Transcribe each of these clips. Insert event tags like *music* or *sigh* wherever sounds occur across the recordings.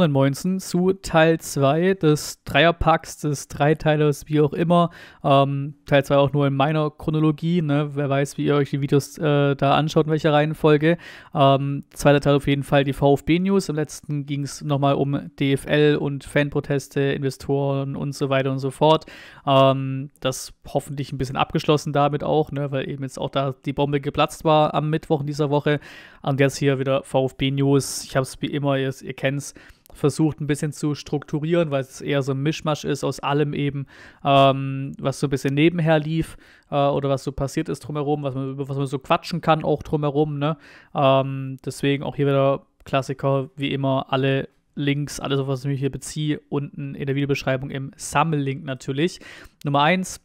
119 zu Teil 2 des Dreierpacks, des Dreiteilers, wie auch immer. Ähm, Teil 2 auch nur in meiner Chronologie. Ne? Wer weiß, wie ihr euch die Videos äh, da anschaut, in welcher Reihenfolge. Ähm, zweiter Teil auf jeden Fall die VfB-News. Im letzten ging es nochmal um DFL und Fanproteste, Investoren und so weiter und so fort. Ähm, das hoffentlich ein bisschen abgeschlossen damit auch, ne? weil eben jetzt auch da die Bombe geplatzt war am Mittwoch in dieser Woche. Und jetzt hier wieder VfB-News. Ich habe es wie immer, ihr, ihr kennt es versucht ein bisschen zu strukturieren, weil es eher so ein Mischmasch ist aus allem eben, ähm, was so ein bisschen nebenher lief äh, oder was so passiert ist drumherum, was man, über was man so quatschen kann auch drumherum. Ne? Ähm, deswegen auch hier wieder Klassiker, wie immer, alle Links, alles, auf was ich mich hier beziehe, unten in der Videobeschreibung im Sammellink natürlich. Nummer 1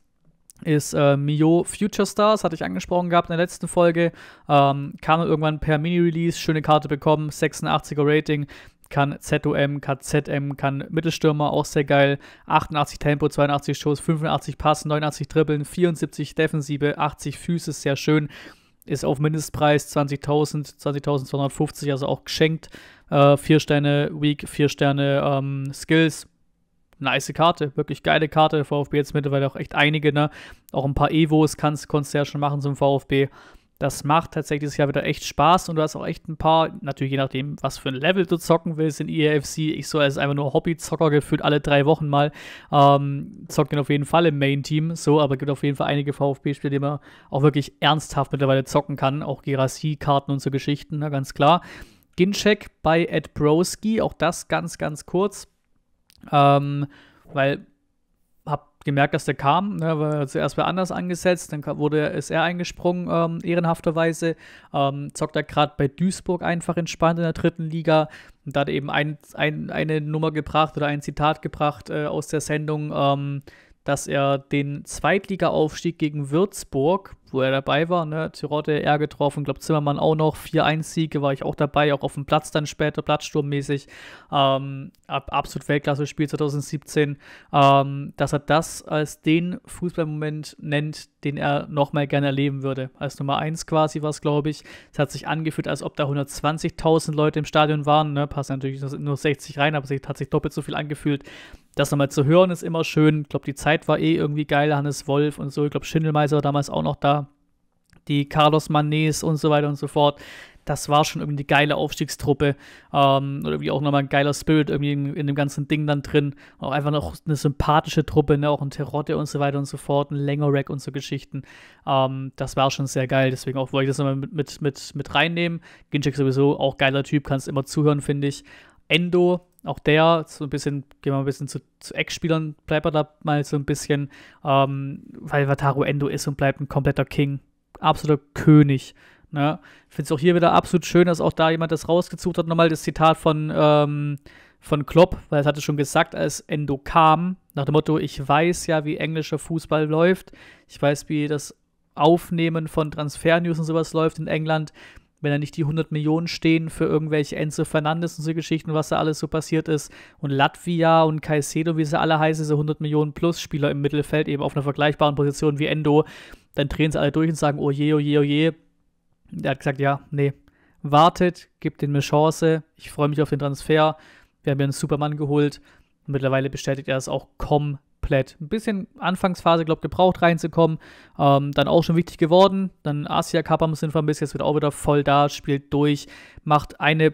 ist äh, Mio Future Stars, hatte ich angesprochen gehabt in der letzten Folge. Ähm, kam irgendwann per Mini-Release, schöne Karte bekommen, 86er Rating, kann ZOM, kann ZM, kann Mittelstürmer, auch sehr geil. 88 Tempo, 82 Schuss, 85 Pass, 89 Dribbeln, 74 Defensive, 80 Füße, sehr schön. Ist auf Mindestpreis 20.000, 20.250, also auch geschenkt. Äh, vier Sterne Week, vier Sterne ähm, Skills. Nice Karte, wirklich geile Karte. VfB jetzt mittlerweile auch echt einige, ne? Auch ein paar Evos kannst, konntest du ja schon machen zum VfB. Das macht tatsächlich dieses Jahr wieder echt Spaß und du hast auch echt ein paar, natürlich je nachdem, was für ein Level du zocken willst in EAFC. Ich so als einfach nur Hobbyzocker gefühlt alle drei Wochen mal. Ähm, zockt auf jeden Fall im Main-Team, so, aber gibt auf jeden Fall einige VfB-Spiele, die man auch wirklich ernsthaft mittlerweile zocken kann. Auch Gerassi-Karten und so Geschichten, na, ganz klar. Gincheck bei Ed Broski, auch das ganz, ganz kurz. Ähm, weil gemerkt, dass der kam. Ne, war zuerst war anders angesetzt, dann wurde ist er eingesprungen, ähm, ehrenhafterweise. Ähm, zockt er gerade bei Duisburg einfach entspannt in der dritten Liga und da hat eben ein, ein, eine Nummer gebracht oder ein Zitat gebracht äh, aus der Sendung, ähm, dass er den Zweitliga-Aufstieg gegen Würzburg wo er dabei war. Ne? Tirotte, er getroffen, glaube Zimmermann auch noch. 4-1-Siege war ich auch dabei, auch auf dem Platz dann später, platzsturmmäßig. Ähm, ab, absolut Weltklasse-Spiel 2017. Ähm, dass er das als den Fußballmoment nennt, den er nochmal gerne erleben würde. Als Nummer 1 quasi war es, glaube ich. Es hat sich angefühlt, als ob da 120.000 Leute im Stadion waren. Ne? Passen natürlich nur 60 rein, aber es hat sich doppelt so viel angefühlt. Das nochmal zu hören ist immer schön. Ich glaube, die Zeit war eh irgendwie geil. Hannes Wolf und so. Ich glaube, Schindelmeiser war damals auch noch da die Carlos Manés und so weiter und so fort. Das war schon irgendwie eine geile Aufstiegstruppe. Ähm, oder irgendwie auch nochmal ein geiler Spirit irgendwie in, in, dem ganzen Ding dann drin. Auch einfach noch eine sympathische Truppe, ne? auch ein Terrotte und so weiter und so fort, ein Längerack und so Geschichten. Ähm, das war schon sehr geil. Deswegen auch wollte ich das nochmal mit, mit, mit, mit reinnehmen. Ginchek sowieso auch geiler Typ, kannst immer zuhören, finde ich. Endo, auch der, so ein bisschen, gehen wir ein bisschen zu, zu Ex-Spielern, bleibt er da mal so ein bisschen, ähm, weil Wataru Endo ist und bleibt ein kompletter King absoluter König. Ne? Ich finde es auch hier wieder absolut schön, dass auch da jemand das rausgezucht hat. Nochmal das Zitat von, ähm, von Klopp, weil es hatte schon gesagt, als Endo kam, nach dem Motto, ich weiß ja, wie englischer Fußball läuft, ich weiß, wie das Aufnehmen von Transfernews und sowas läuft in England wenn da nicht die 100 Millionen stehen für irgendwelche Enzo Fernandes und so Geschichten, was da alles so passiert ist. Und Latvia und Caicedo, wie sie alle heißen, diese 100 Millionen plus Spieler im Mittelfeld, eben auf einer vergleichbaren Position wie Endo, dann drehen sie alle durch und sagen, oh je, oh je, oh je. Der hat gesagt, ja, nee, wartet, gebt denen eine Chance, ich freue mich auf den Transfer, wir haben ja einen Supermann geholt und mittlerweile bestätigt er es auch komplett. Ein bisschen Anfangsphase, glaube ich, gebraucht reinzukommen. Ähm, dann auch schon wichtig geworden. Dann Asia Kapam sind vermisst, jetzt wird auch wieder voll da, spielt durch, macht eine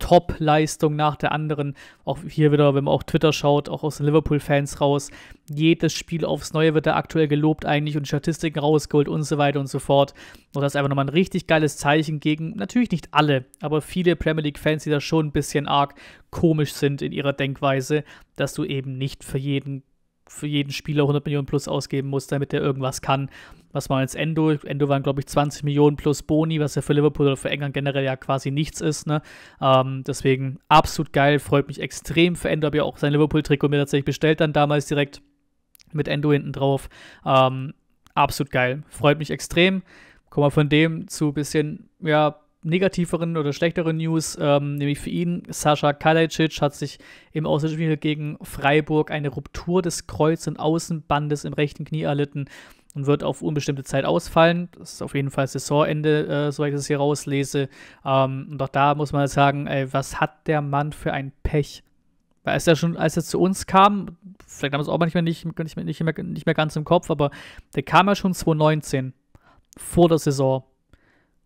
Top-Leistung nach der anderen. Auch hier wieder, wenn man auch Twitter schaut, auch aus den Liverpool-Fans raus. Jedes Spiel aufs Neue wird da aktuell gelobt eigentlich und Statistiken rausgeholt und so weiter und so fort. Und das ist einfach nochmal ein richtig geiles Zeichen gegen, natürlich nicht alle, aber viele Premier League-Fans, die da schon ein bisschen arg komisch sind in ihrer Denkweise, dass du eben nicht für jeden für jeden Spieler 100 Millionen plus ausgeben muss, damit er irgendwas kann. Was man als Endo, Endo waren glaube ich 20 Millionen plus Boni, was ja für Liverpool oder für England generell ja quasi nichts ist. Ne? Ähm, deswegen absolut geil, freut mich extrem für Endo. Habe ja auch sein Liverpool-Trikot mir tatsächlich bestellt, dann damals direkt mit Endo hinten drauf. Ähm, absolut geil, freut mich extrem. Kommen wir von dem zu ein bisschen, ja, negativeren oder schlechteren News, ähm, nämlich für ihn, Sascha Kalajdzic hat sich im Auswärtsspiel gegen Freiburg eine Ruptur des Kreuz- und Außenbandes im rechten Knie erlitten und wird auf unbestimmte Zeit ausfallen. Das ist auf jeden Fall Saisonende, äh, soweit ich das hier rauslese. Ähm, und auch da muss man sagen, ey, was hat der Mann für ein Pech? Weil als ja schon, als er zu uns kam, vielleicht haben wir es auch manchmal nicht, nicht, nicht, mehr, nicht mehr ganz im Kopf, aber der kam ja schon 2019 vor der Saison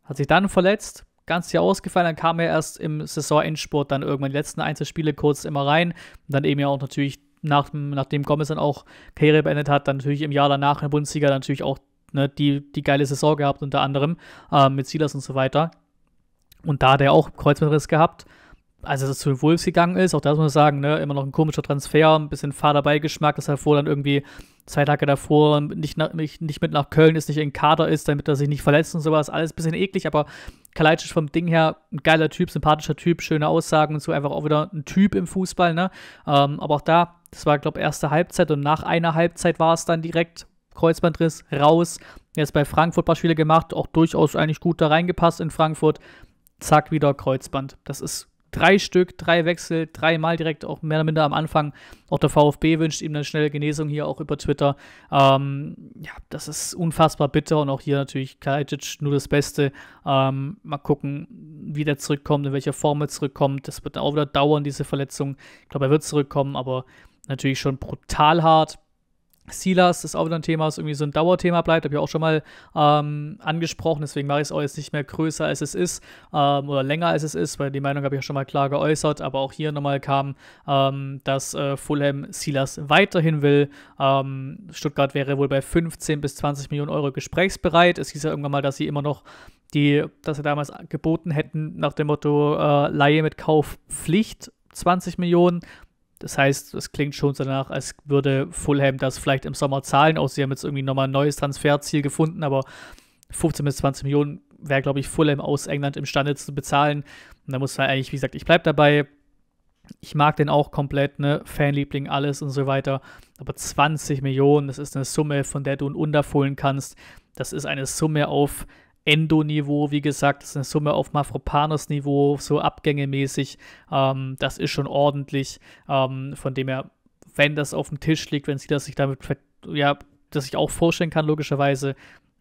hat sich dann verletzt, ganz Jahr ausgefallen, dann kam er erst im Saisonendspurt dann irgendwann die letzten Einzelspiele kurz immer rein und dann eben ja auch natürlich nach, nachdem Gomez dann auch Karriere beendet hat, dann natürlich im Jahr danach in der Bundesliga natürlich auch ne, die, die geile Saison gehabt, unter anderem äh, mit Silas und so weiter. Und da hat er auch Kreuzbandriss gehabt, also dass zu den Wolves gegangen ist, auch da muss man sagen, ne, immer noch ein komischer Transfer, ein bisschen Fahrerbeigeschmack, dass er vor dann irgendwie zwei Tage davor nicht, nach, nicht mit nach Köln ist, nicht in Kader ist, damit er sich nicht verletzt und sowas, alles ein bisschen eklig, aber Kalajdzic vom Ding her, ein geiler Typ, sympathischer Typ, schöne Aussagen und so, einfach auch wieder ein Typ im Fußball, ne, ähm, aber auch da, das war, glaube ich, erste Halbzeit und nach einer Halbzeit war es dann direkt Kreuzbandriss, raus, jetzt bei Frankfurt ein paar Spiele gemacht, auch durchaus eigentlich gut da reingepasst in Frankfurt, zack, wieder Kreuzband, das ist drei Stück, drei Wechsel, dreimal direkt auch mehr oder minder am Anfang. Auch der VfB wünscht ihm eine schnelle Genesung hier auch über Twitter. Ähm, ja, das ist unfassbar bitter und auch hier natürlich Kajic nur das Beste. Ähm, mal gucken, wie der zurückkommt, in welcher Form er zurückkommt. Das wird auch wieder dauern, diese Verletzung. Ich glaube, er wird zurückkommen, aber natürlich schon brutal hart. Silas ist auch wieder ein Thema, was irgendwie so ein Dauerthema bleibt, habe ich auch schon mal ähm, angesprochen, deswegen mache ich es auch jetzt nicht mehr größer als es ist ähm, oder länger als es ist, weil die Meinung habe ich ja schon mal klar geäußert, aber auch hier nochmal kam, ähm, dass äh, Fulham Silas weiterhin will. Ähm, Stuttgart wäre wohl bei 15 bis 20 Millionen Euro gesprächsbereit. Es hieß ja irgendwann mal, dass sie immer noch die, dass sie damals geboten hätten nach dem Motto äh, Laie mit Kaufpflicht 20 Millionen. Das heißt, es klingt schon danach, als würde Fulham das vielleicht im Sommer zahlen. Auch sie haben jetzt irgendwie nochmal ein neues Transferziel gefunden, aber 15 bis 20 Millionen wäre, glaube ich, Fulham aus England imstande zu bezahlen. Und da muss man eigentlich, wie gesagt, ich bleibe dabei. Ich mag den auch komplett, ne? Fanliebling, alles und so weiter. Aber 20 Millionen, das ist eine Summe, von der du einen unterfohlen kannst. Das ist eine Summe auf Endo-Niveau, wie gesagt, das ist eine Summe auf Mafropanos-Niveau, so abgängemäßig. Ähm, das ist schon ordentlich. Ähm, von dem her, wenn das auf dem Tisch liegt, wenn sie das sich damit, ja, dass ich auch vorstellen kann, logischerweise,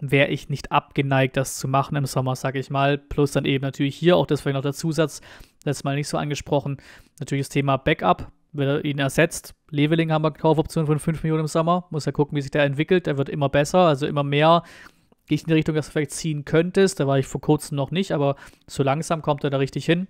wäre ich nicht abgeneigt, das zu machen im Sommer, sage ich mal. Plus dann eben natürlich hier auch das deswegen noch der Zusatz, letztes Mal nicht so angesprochen, natürlich das Thema Backup, wenn er ihn ersetzt. Leveling haben wir Kaufoption von 5 Millionen im Sommer, muss ja gucken, wie sich der entwickelt. Der wird immer besser, also immer mehr gehe ich in die Richtung, dass du vielleicht ziehen könntest. Da war ich vor kurzem noch nicht, aber so langsam kommt er da richtig hin.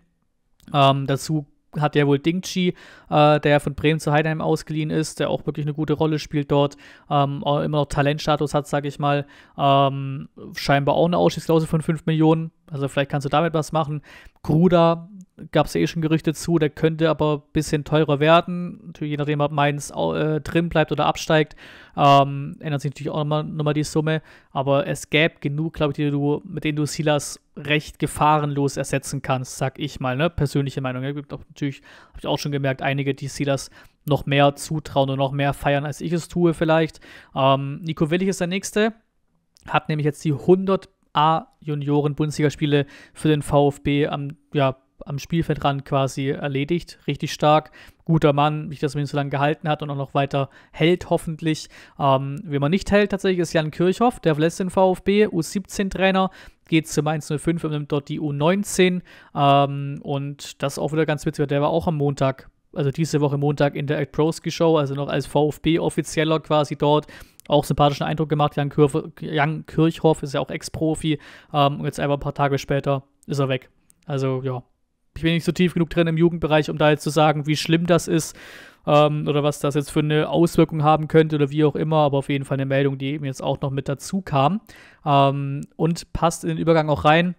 Ähm, dazu hat ja wohl Dingchi, äh, der von Bremen zu Heidenheim ausgeliehen ist, der auch wirklich eine gute Rolle spielt dort, ähm, immer noch Talentstatus hat, sage ich mal, ähm, scheinbar auch eine Ausschließklausel von 5 Millionen, also vielleicht kannst du damit was machen. Gruda gab es eh schon Gerüchte zu, der könnte aber ein bisschen teurer werden. Natürlich, je nachdem, ob Mainz äh, drin bleibt oder absteigt, ähm, ändert sich natürlich auch nochmal noch mal die Summe. Aber es gäbe genug, glaube ich, die du, mit denen du Silas recht gefahrenlos ersetzen kannst, sag ich mal. Ne? Persönliche Meinung. Es gibt auch natürlich, habe ich auch schon gemerkt, einige, die Silas noch mehr zutrauen und noch mehr feiern, als ich es tue, vielleicht. Ähm, Nico Willig ist der Nächste. Hat nämlich jetzt die 100 A-Junioren-Bundesligaspiele für den VfB am ja, am Spielfeldrand quasi erledigt. Richtig stark. Guter Mann, nicht, dass man ihn so lange gehalten hat und auch noch weiter hält, hoffentlich. Ähm, wenn man nicht hält, tatsächlich ist Jan Kirchhoff, der verlässt den VfB, U17-Trainer, geht zum 105 und nimmt dort die U19. Ähm, und das ist auch wieder ganz witzig, der war auch am Montag, also diese Woche Montag in der Act Proski Show, also noch als VfB-Offizieller quasi dort auch sympathischen Eindruck gemacht. Jan, Kirf, Jan Kirchhoff ist ja auch Ex-Profi. Ähm, und jetzt einfach ein paar Tage später ist er weg. Also ja, ich bin nicht so tief genug drin im Jugendbereich, um da jetzt zu sagen, wie schlimm das ist ähm, oder was das jetzt für eine Auswirkung haben könnte oder wie auch immer, aber auf jeden Fall eine Meldung, die eben jetzt auch noch mit dazu kam ähm, und passt in den Übergang auch rein.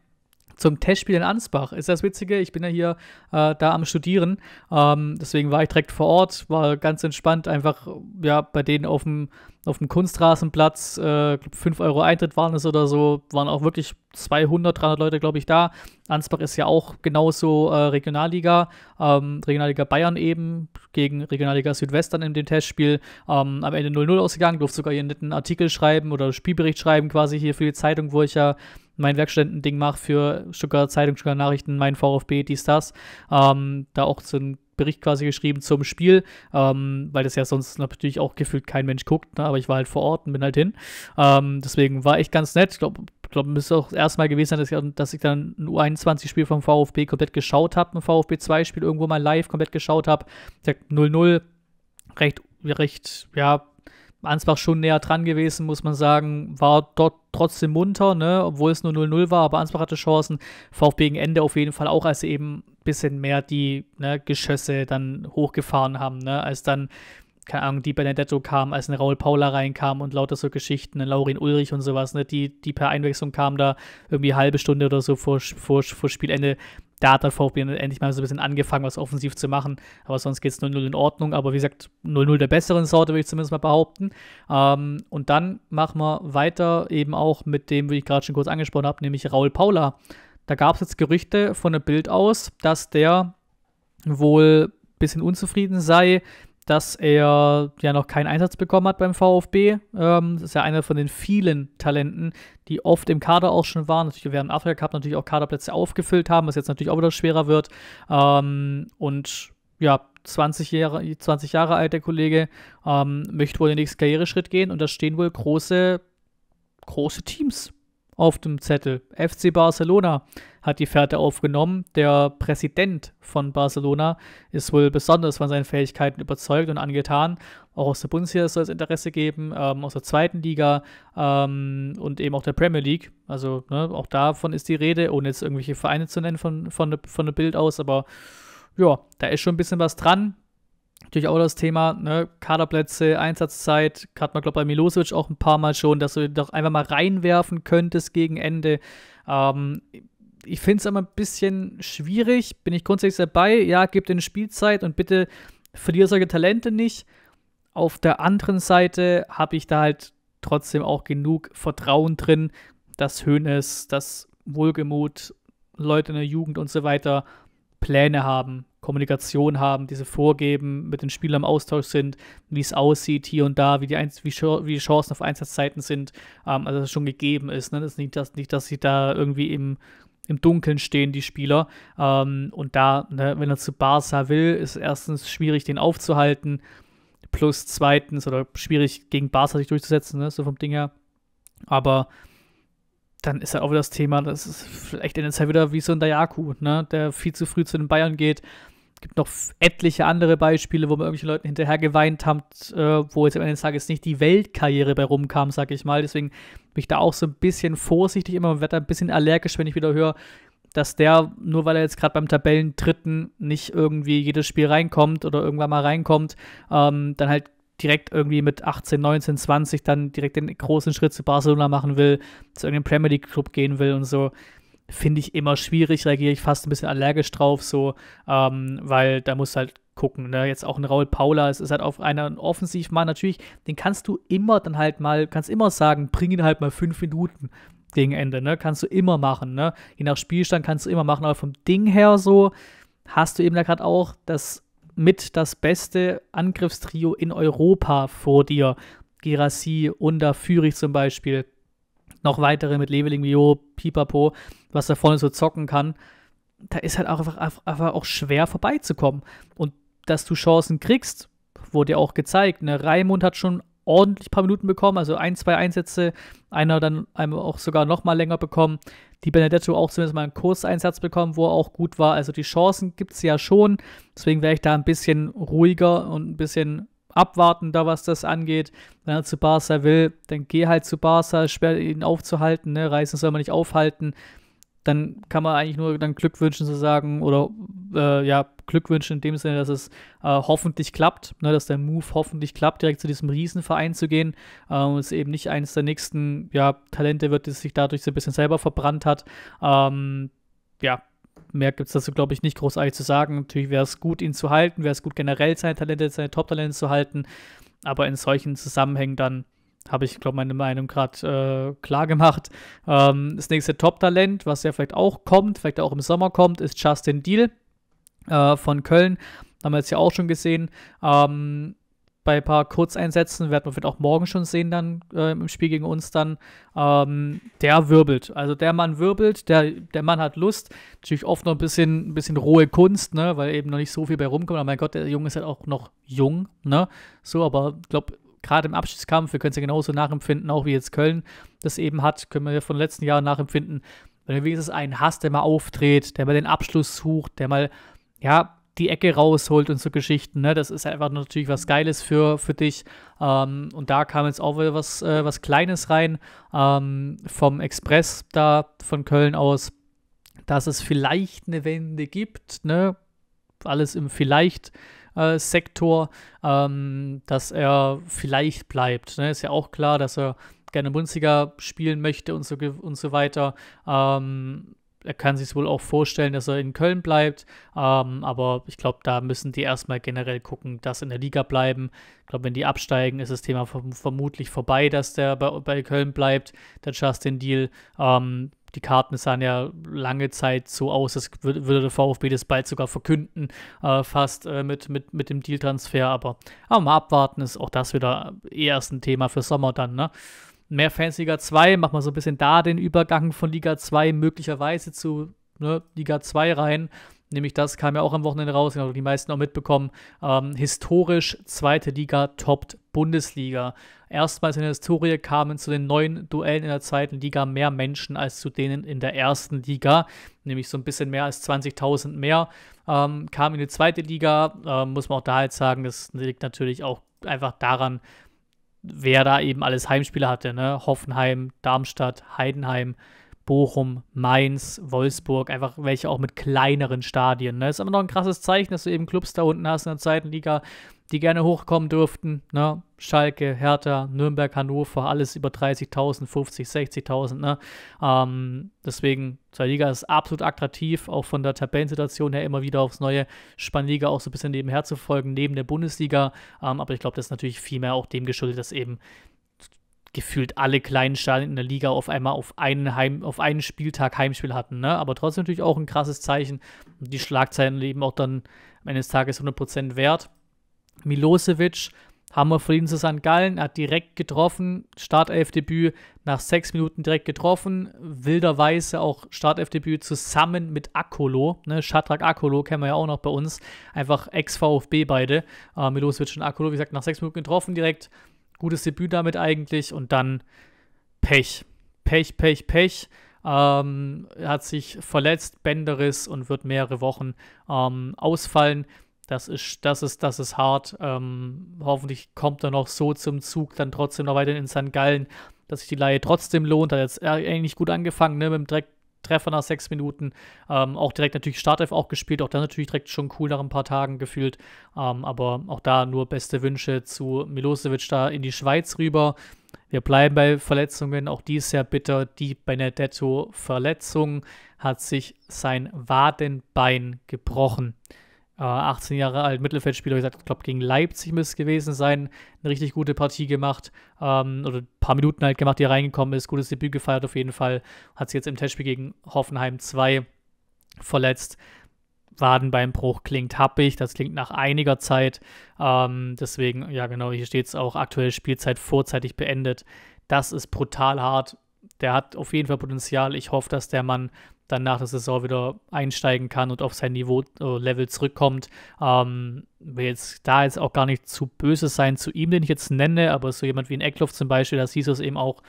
Zum Testspiel in Ansbach ist das Witzige. Ich bin ja hier äh, da am Studieren, ähm, deswegen war ich direkt vor Ort, war ganz entspannt, einfach ja bei denen auf dem auf dem Kunstrasenplatz, äh, 5 Euro Eintritt waren es oder so, waren auch wirklich 200, 300 Leute, glaube ich, da. Ansbach ist ja auch genauso äh, Regionalliga, ähm, Regionalliga Bayern eben, gegen Regionalliga Südwestern in dem Testspiel. Ähm, am Ende 0-0 ausgegangen, durfte sogar hier einen netten Artikel schreiben oder Spielbericht schreiben quasi hier für die Zeitung, wo ich ja mein Werkstätten-Ding mache für Stuttgarter Zeitung, Stuttgarter Nachrichten, mein VfB, dies, das. Ähm, da auch so ein Bericht quasi geschrieben zum Spiel, ähm, weil das ja sonst natürlich auch gefühlt kein Mensch guckt, ne? aber ich war halt vor Ort und bin halt hin. Ähm, deswegen war echt ganz nett. Ich glaube, glaub, müsste auch das erste Mal gewesen sein, dass ich, dass ich dann ein U21-Spiel vom VfB komplett geschaut habe, ein VfB-2-Spiel irgendwo mal live komplett geschaut habe. 0-0, recht, recht, ja, Ansbach schon näher dran gewesen, muss man sagen. War dort trotzdem munter, ne? obwohl es nur 0-0 war, aber Ansbach hatte Chancen. VfB gegen Ende auf jeden Fall auch, als sie eben bisschen mehr die ne, Geschösse dann hochgefahren haben, ne? als dann, keine Ahnung, die Benedetto kam, als eine Raul Paula reinkam und lauter so Geschichten, eine Laurin Ulrich und sowas, ne? die, die per Einwechslung kamen da irgendwie halbe Stunde oder so vor, vor, vor Spielende. Da hat der VfB endlich mal so ein bisschen angefangen, was offensiv zu machen. Aber sonst geht es 0-0 in Ordnung. Aber wie gesagt, 0-0 der besseren Sorte, würde ich zumindest mal behaupten. Ähm, und dann machen wir weiter eben auch mit dem, wie ich gerade schon kurz angesprochen habe, nämlich Raul Paula da gab es jetzt Gerüchte von der Bild aus, dass der wohl ein bisschen unzufrieden sei, dass er ja noch keinen Einsatz bekommen hat beim VfB. Ähm, das ist ja einer von den vielen Talenten, die oft im Kader auch schon waren. Natürlich während Afrika Cup natürlich auch Kaderplätze aufgefüllt haben, was jetzt natürlich auch wieder schwerer wird. Ähm, und ja, 20 Jahre, 20 Jahre alt, der Kollege, ähm, möchte wohl den nächsten Karriereschritt gehen und da stehen wohl große, große Teams auf dem Zettel. FC Barcelona hat die Fährte aufgenommen. Der Präsident von Barcelona ist wohl besonders von seinen Fähigkeiten überzeugt und angetan. Auch aus der Bundesliga soll es Interesse geben, ähm, aus der zweiten Liga ähm, und eben auch der Premier League. Also ne, auch davon ist die Rede, ohne jetzt irgendwelche Vereine zu nennen von, von, von der Bild aus. Aber ja, da ist schon ein bisschen was dran. Natürlich auch das Thema ne, Kaderplätze, Einsatzzeit, gerade mal, glaube bei Milosevic auch ein paar Mal schon, dass du doch einfach mal reinwerfen könntest gegen Ende. Ähm, ich finde es immer ein bisschen schwierig, bin ich grundsätzlich dabei. Ja, gib den Spielzeit und bitte verlier solche Talente nicht. Auf der anderen Seite habe ich da halt trotzdem auch genug Vertrauen drin, dass Hönes, dass Wohlgemut, Leute in der Jugend und so weiter Pläne haben, Kommunikation haben, diese vorgeben, mit den Spielern im Austausch sind, wie es aussieht hier und da, wie die, Einz wie, wie die Chancen auf Einsatzzeiten sind, ähm, also dass es schon gegeben ist. Ne? Das ist nicht, dass, nicht, dass sie da irgendwie im, im Dunkeln stehen, die Spieler. Ähm, und da, ne, wenn er zu Barca will, ist erstens schwierig, den aufzuhalten. Plus zweitens, oder schwierig, gegen Barca sich durchzusetzen, ne? so vom Ding her. Aber dann ist ja halt auch wieder das Thema, das ist vielleicht in der Zeit wieder wie so ein Dayaku, ne? der viel zu früh zu den Bayern geht, gibt noch etliche andere Beispiele, wo man irgendwelchen Leuten hinterher geweint hat, äh, wo jetzt am Ende des Tages nicht die Weltkarriere bei rumkam, sag ich mal. Deswegen bin ich da auch so ein bisschen vorsichtig immer und werde da ein bisschen allergisch, wenn ich wieder höre, dass der, nur weil er jetzt gerade beim Tabellendritten nicht irgendwie jedes Spiel reinkommt oder irgendwann mal reinkommt, ähm, dann halt direkt irgendwie mit 18, 19, 20 dann direkt den großen Schritt zu Barcelona machen will, zu irgendeinem Premier League Club gehen will und so finde ich immer schwierig, reagiere ich fast ein bisschen allergisch drauf, so, ähm, weil da musst du halt gucken. Ne? Jetzt auch ein Raul Paula, es ist halt auf einer Offensivmann natürlich, den kannst du immer dann halt mal, kannst immer sagen, bring ihn halt mal fünf Minuten gegen Ende, ne? Kannst du immer machen, ne? Je nach Spielstand kannst du immer machen, aber vom Ding her so hast du eben da gerade auch das mit das beste Angriffstrio in Europa vor dir. Gerassi, Under, Führich zum Beispiel. Noch weitere mit Leveling, Mio, Pipapo was da vorne so zocken kann, da ist halt auch einfach, einfach auch schwer vorbeizukommen. Und dass du Chancen kriegst, wurde ja auch gezeigt. Ne? Raimund hat schon ordentlich paar Minuten bekommen, also ein, zwei Einsätze, einer dann auch sogar noch mal länger bekommen. Die Benedetto auch zumindest mal einen Kurseinsatz bekommen, wo er auch gut war. Also die Chancen gibt es ja schon. Deswegen wäre ich da ein bisschen ruhiger und ein bisschen abwartender, was das angeht. Wenn er zu Barca will, dann geh halt zu Barca, schwer ihn aufzuhalten. Ne? Reisen soll man nicht aufhalten dann kann man eigentlich nur dann Glück wünschen zu sagen oder äh, ja, Glück wünschen in dem Sinne, dass es äh, hoffentlich klappt, ne, dass der Move hoffentlich klappt, direkt zu diesem Riesenverein zu gehen äh, und es eben nicht eines der nächsten ja, Talente wird, das sich dadurch so ein bisschen selber verbrannt hat. Ähm, ja, mehr gibt es dazu, glaube ich, nicht großartig zu sagen. Natürlich wäre es gut, ihn zu halten, wäre es gut, generell seine Talente, seine Top-Talente zu halten, aber in solchen Zusammenhängen dann habe ich, glaube meine Meinung gerade äh, klar gemacht. Ähm, das nächste Top-Talent, was ja vielleicht auch kommt, vielleicht auch im Sommer kommt, ist Justin Deal äh, von Köln. Haben wir jetzt ja auch schon gesehen. Ähm, bei ein paar Kurzeinsätzen, werden wir vielleicht auch morgen schon sehen, dann äh, im Spiel gegen uns dann. Ähm, der wirbelt. Also der Mann wirbelt, der, der Mann hat Lust. Natürlich oft noch ein bisschen, ein bisschen rohe Kunst, ne? weil eben noch nicht so viel bei rumkommt. Aber mein Gott, der Junge ist halt auch noch jung. Ne? So, aber ich glaube, gerade im Abschiedskampf, wir können es ja genauso nachempfinden, auch wie jetzt Köln das eben hat, können wir von den letzten Jahren nachempfinden, wenn du wenigstens einen hast, der mal auftritt, der mal den Abschluss sucht, der mal, ja, die Ecke rausholt und so Geschichten, ne? Das ist einfach natürlich was Geiles für, für dich. Ähm, und da kam jetzt auch wieder was, äh, was Kleines rein ähm, vom Express da von Köln aus, dass es vielleicht eine Wende gibt, ne? Alles im Vielleicht äh, Sektor, ähm, dass er vielleicht bleibt. Ne? Ist ja auch klar, dass er gerne Bundesliga spielen möchte und so, und so weiter. Ähm, er kann sich wohl auch vorstellen, dass er in Köln bleibt. Ähm, aber ich glaube, da müssen die erstmal generell gucken, dass in der Liga bleiben. Ich glaube, wenn die absteigen, ist das Thema verm vermutlich vorbei, dass der bei, bei Köln bleibt. der Justin Deal. Ähm, die Karten sahen ja lange Zeit so aus, als würde der VfB das bald sogar verkünden, äh, fast äh, mit, mit, mit dem Dealtransfer. Aber, aber mal abwarten ist auch das wieder äh, eher erst ein Thema für Sommer dann, ne? Mehr Fans Liga 2, machen wir so ein bisschen da den Übergang von Liga 2 möglicherweise zu ne, Liga 2 rein. Nämlich das kam ja auch am Wochenende raus, genau, die meisten auch mitbekommen. Ähm, historisch zweite Liga toppt Bundesliga. Erstmals in der Historie kamen zu den neuen Duellen in der zweiten Liga mehr Menschen als zu denen in der ersten Liga. Nämlich so ein bisschen mehr als 20.000 mehr ähm, kamen in die zweite Liga. Ähm, muss man auch da jetzt halt sagen, das liegt natürlich auch einfach daran, wer da eben alles Heimspiele hatte. Ne? Hoffenheim, Darmstadt, Heidenheim. Bochum, Mainz, Wolfsburg, einfach welche auch mit kleineren Stadien. Ne? Ist aber noch ein krasses Zeichen, dass du eben Clubs da unten hast in der zweiten Liga, die gerne hochkommen dürften. Ne? Schalke, Hertha, Nürnberg, Hannover, alles über 30.000, 50, 60.000. Ne? Ähm, deswegen, zweite Liga ist absolut attraktiv, auch von der Tabellensituation her immer wieder aufs Neue. Spannliga auch so ein bisschen nebenher zu folgen, neben der Bundesliga. Ähm, aber ich glaube, das ist natürlich vielmehr auch dem geschuldet, dass eben gefühlt alle kleinen Stadien in der Liga auf einmal auf einen, Heim, auf einen Spieltag Heimspiel hatten. Ne? Aber trotzdem natürlich auch ein krasses Zeichen. Die Schlagzeilen leben auch dann am Ende des Tages 100% wert. Milosevic, Hammer für ihn zu St. Gallen, hat direkt getroffen, Startelfdebüt nach sechs Minuten direkt getroffen, wilderweise auch Startelfdebüt zusammen mit Akolo, ne, Shatrak Akolo kennen wir ja auch noch bei uns, einfach Ex-VfB beide, äh, Milosevic und Akolo, wie gesagt, nach sechs Minuten getroffen direkt, Gutes Debüt damit eigentlich und dann Pech. Pech, Pech, Pech. Ähm, hat sich verletzt, Bänderriss und wird mehrere Wochen ähm, ausfallen. Das ist, das ist, das ist hart. Ähm, hoffentlich kommt er noch so zum Zug, dann trotzdem noch weiter in St. Gallen, dass sich die Laie trotzdem lohnt. Hat jetzt eigentlich gut angefangen, ne? mit dem Dreck Treffer nach sechs Minuten. Ähm, auch direkt natürlich Startelf auch gespielt. Auch das natürlich direkt schon cool nach ein paar Tagen gefühlt. Ähm, aber auch da nur beste Wünsche zu Milosevic da in die Schweiz rüber. Wir bleiben bei Verletzungen. Auch die ist sehr bitter. Die Benedetto-Verletzung hat sich sein Wadenbein gebrochen. 18 ah, Jahre alt, Mittelfeldspieler, wie gesagt, ich glaube, gegen Leipzig müsste es gewesen sein. Eine richtig gute Partie gemacht ähm, oder ein paar Minuten halt gemacht, die reingekommen ist. Gutes Debüt gefeiert auf jeden Fall. Hat sich jetzt im Testspiel gegen Hoffenheim 2 verletzt. Wadenbeinbruch klingt happig, das klingt nach einiger Zeit. Ähm, deswegen, ja, genau, hier steht es auch aktuelle Spielzeit vorzeitig beendet. Das ist brutal hart. Der hat auf jeden Fall Potenzial. Ich hoffe, dass der Mann dann nach der Saison wieder einsteigen kann und auf sein Niveau-Level äh, zurückkommt. Ähm, will jetzt da jetzt auch gar nicht zu böse sein zu ihm, den ich jetzt nenne, aber so jemand wie ein Eckloff zum Beispiel, da siehst du es eben auch,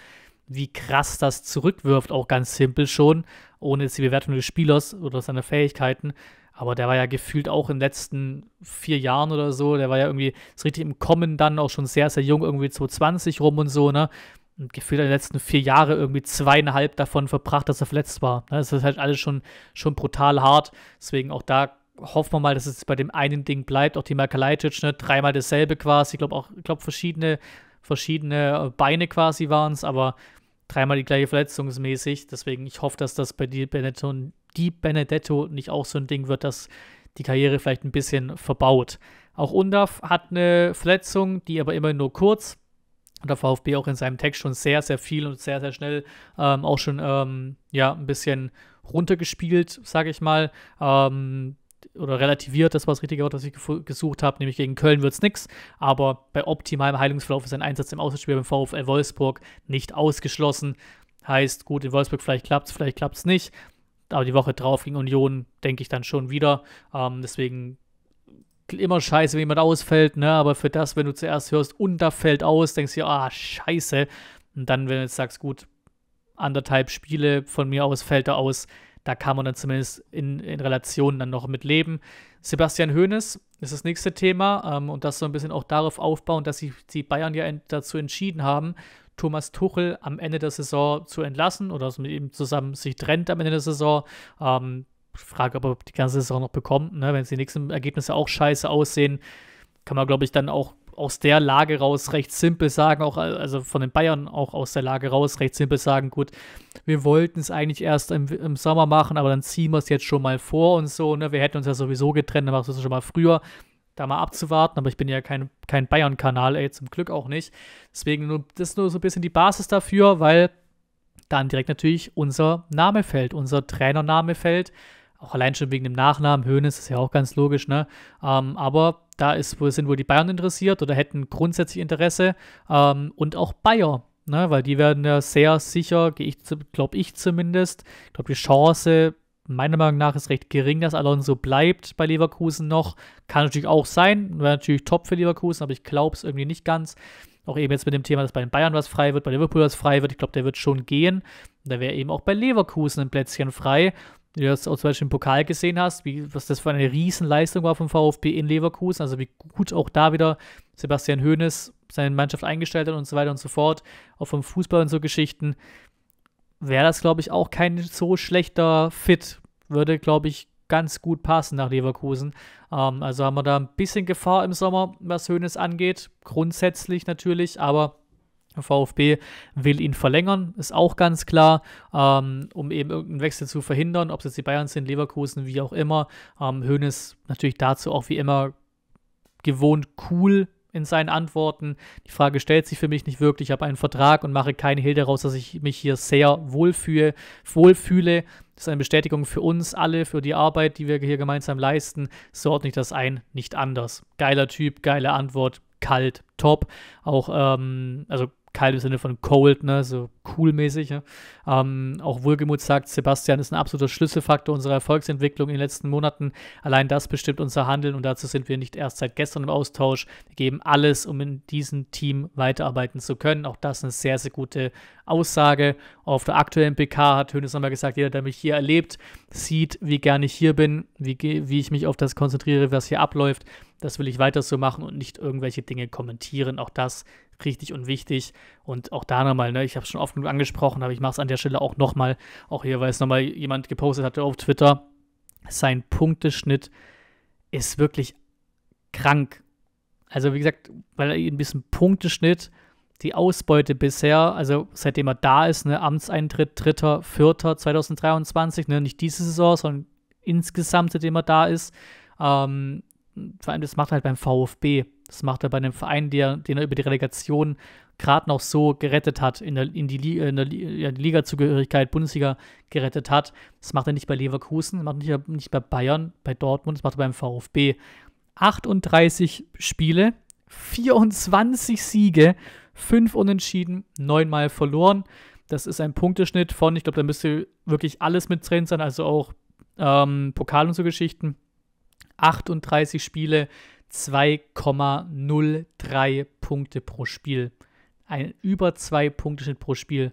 wie krass das zurückwirft, auch ganz simpel schon, ohne jetzt die Bewertung des Spielers oder seiner Fähigkeiten. Aber der war ja gefühlt auch in den letzten vier Jahren oder so, der war ja irgendwie richtig im Kommen dann auch schon sehr, sehr jung, irgendwie 2020 rum und so, ne? und gefühlt in den letzten vier Jahre irgendwie zweieinhalb davon verbracht, dass er verletzt war. Das ne, ist halt alles schon, schon brutal hart. Deswegen auch da hoffen wir mal, dass es bei dem einen Ding bleibt. Auch die Kalajdzic, ne? dreimal dasselbe quasi. Ich glaube auch, ich glaube verschiedene, verschiedene äh, Beine quasi waren es, aber dreimal die gleiche verletzungsmäßig. Deswegen, ich hoffe, dass das bei die Benedetto, die Benedetto nicht auch so ein Ding wird, dass die Karriere vielleicht ein bisschen verbaut. Auch Undaf hat eine Verletzung, die aber immer nur kurz der VfB auch in seinem Text schon sehr, sehr viel und sehr, sehr schnell ähm, auch schon ähm, ja, ein bisschen runtergespielt, sage ich mal. Ähm, oder relativiert, das war das richtige Wort, das ich gesucht habe, nämlich gegen Köln wird es nichts, aber bei optimalem Heilungsverlauf ist ein Einsatz im Auswärtsspiel beim VfL Wolfsburg nicht ausgeschlossen. Heißt, gut, in Wolfsburg vielleicht klappt es, vielleicht klappt es nicht, aber die Woche drauf gegen Union denke ich dann schon wieder. Ähm, deswegen immer scheiße, wenn jemand ausfällt, ne? Aber für das, wenn du zuerst hörst, und da fällt aus, denkst du dir, ah, scheiße. Und dann, wenn du jetzt sagst, gut, anderthalb Spiele von mir aus fällt er aus, da kann man dann zumindest in, in Relation dann noch mit leben. Sebastian Hoeneß ist das nächste Thema ähm, und das so ein bisschen auch darauf aufbauen, dass sich die Bayern ja ent dazu entschieden haben, Thomas Tuchel am Ende der Saison zu entlassen oder dass mit ihm zusammen sich trennt am Ende der Saison. Ähm, Frage, ob er die ganze Saison noch bekommt. Ne? Wenn die nächsten Ergebnisse auch scheiße aussehen, kann man, glaube ich, dann auch aus der Lage raus recht simpel sagen, auch also von den Bayern auch aus der Lage raus recht simpel sagen, gut, wir wollten es eigentlich erst im, im Sommer machen, aber dann ziehen wir es jetzt schon mal vor und so, ne? Wir hätten uns ja sowieso getrennt, dann machst du es schon mal früher, da mal abzuwarten, aber ich bin ja kein, kein Bayern-Kanal, ey, zum Glück auch nicht. Deswegen nur, das ist nur so ein bisschen die Basis dafür, weil dann direkt natürlich unser Name fällt, unser Trainername fällt. Auch allein schon wegen dem Nachnamen, Höhnes ist ja auch ganz logisch, ne? Ähm, aber da ist, sind wohl die Bayern interessiert oder hätten grundsätzlich Interesse ähm, und auch Bayer, ne? weil die werden ja sehr sicher, glaube ich zumindest, ich glaube die Chance meiner Meinung nach ist recht gering, dass Alonso bleibt bei Leverkusen noch. Kann natürlich auch sein, wäre natürlich top für Leverkusen, aber ich glaube es irgendwie nicht ganz. Auch eben jetzt mit dem Thema, dass bei den Bayern was frei wird, bei Liverpool was frei wird. Ich glaube, der wird schon gehen. Da wäre eben auch bei Leverkusen ein Plätzchen frei. Wenn du das auch zum Beispiel im Pokal gesehen hast, wie, was das für eine Riesenleistung war vom VfB in Leverkusen, also wie gut auch da wieder Sebastian Hoeneß seine Mannschaft eingestellt hat und so weiter und so fort, auch vom Fußball und so Geschichten, wäre das, glaube ich, auch kein so schlechter Fit. Würde, glaube ich, ganz gut passen nach Leverkusen. Ähm, also haben wir da ein bisschen Gefahr im Sommer, was Hoeneß angeht. Grundsätzlich natürlich, aber VfB will ihn verlängern, ist auch ganz klar, ähm, um eben irgendeinen Wechsel zu verhindern, ob es jetzt die Bayern sind, Leverkusen, wie auch immer. Ähm, Hoeneß natürlich dazu auch wie immer gewohnt cool in seinen Antworten. Die Frage stellt sich für mich nicht wirklich. Ich habe einen Vertrag und mache keinen Hehl daraus, dass ich mich hier sehr wohlfühle. wohlfühle. Das ist eine Bestätigung für uns alle, für die Arbeit, die wir hier gemeinsam leisten. So ordne ich das ein, nicht anders. Geiler Typ, geile Antwort, kalt, top. Auch, ähm, also kalt im Sinne von cold, ne, so cool-mäßig. Ne? Ähm, auch Wohlgemut sagt, Sebastian ist ein absoluter Schlüsselfaktor unserer Erfolgsentwicklung in den letzten Monaten. Allein das bestimmt unser Handeln und dazu sind wir nicht erst seit gestern im Austausch. Wir geben alles, um in diesem Team weiterarbeiten zu können. Auch das ist eine sehr, sehr gute Aussage. Auf der aktuellen PK hat Hönes nochmal gesagt, jeder, der mich hier erlebt, sieht, wie gerne ich hier bin, wie, wie ich mich auf das konzentriere, was hier abläuft. Das will ich weiter so machen und nicht irgendwelche Dinge kommentieren. Auch das richtig und wichtig. Und auch da nochmal, ne, ich habe es schon oft genug angesprochen, aber ich mache es an der Stelle auch nochmal, auch hier, weil es nochmal jemand gepostet hatte auf Twitter, sein Punkteschnitt ist wirklich krank. Also wie gesagt, weil er ein bisschen Punkteschnitt, die Ausbeute bisher, also seitdem er da ist, ne, Amtseintritt 3.4.2023, ne, nicht diese Saison, sondern insgesamt, seitdem er da ist, ähm, vor allem das macht er halt beim VfB das macht er bei einem Verein, der, den er über die Relegation gerade noch so gerettet hat, in, der, in die, Liga, äh, in der Liga-Zugehörigkeit, Bundesliga gerettet hat. Das macht er nicht bei Leverkusen, macht nicht, nicht bei Bayern, bei Dortmund, das macht er beim VfB. 38 Spiele, 24 Siege, 5 Unentschieden, 9 Mal verloren. Das ist ein Punkteschnitt von, ich glaube, da müsste wirklich alles mit drin sein, also auch ähm, Pokal und so Geschichten. 38 Spiele, 2,03 Punkte pro Spiel. Ein über 2 zwei Schnitt pro Spiel.